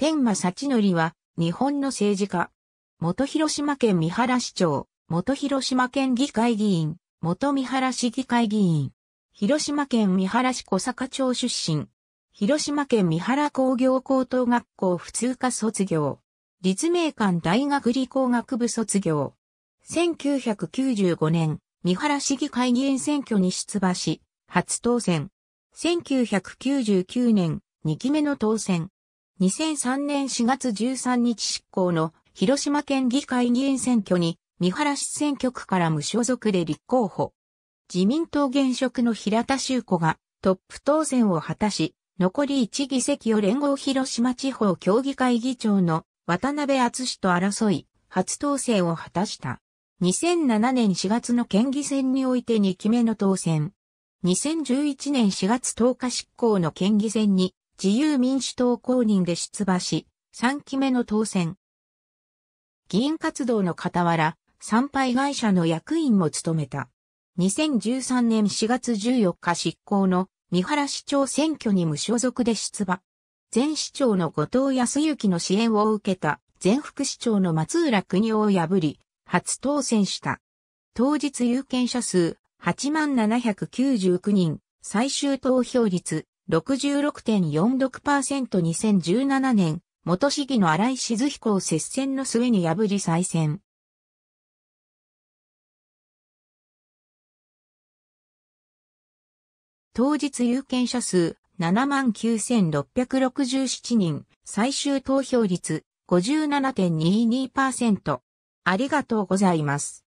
天馬幸則は、日本の政治家。元広島県三原市長、元広島県議会議員、元三原市議会議員。広島県三原市小坂町出身。広島県三原工業高等学校普通科卒業。立命館大学理工学部卒業。1995年、三原市議会議員選挙に出馬し、初当選。1999年、2期目の当選。2003年4月13日執行の広島県議会議員選挙に三原市選挙区から無所属で立候補。自民党現職の平田修子がトップ当選を果たし、残り1議席を連合広島地方協議会議長の渡辺厚氏と争い、初当選を果たした。2007年4月の県議選において2期目の当選。2011年4月10日執行の県議選に自由民主党公認で出馬し、3期目の当選。議員活動の傍ら、参拝会社の役員も務めた。2013年4月14日執行の三原市長選挙に無所属で出馬。前市長の後藤康之の支援を受けた前副市長の松浦国夫を破り、初当選した。当日有権者数8799人、最終投票率 66.46%2017 年、元市議の荒井静彦を接戦の末に破り再選。当日有権者数79,667人、最終投票率57.22%。ありがとうございます。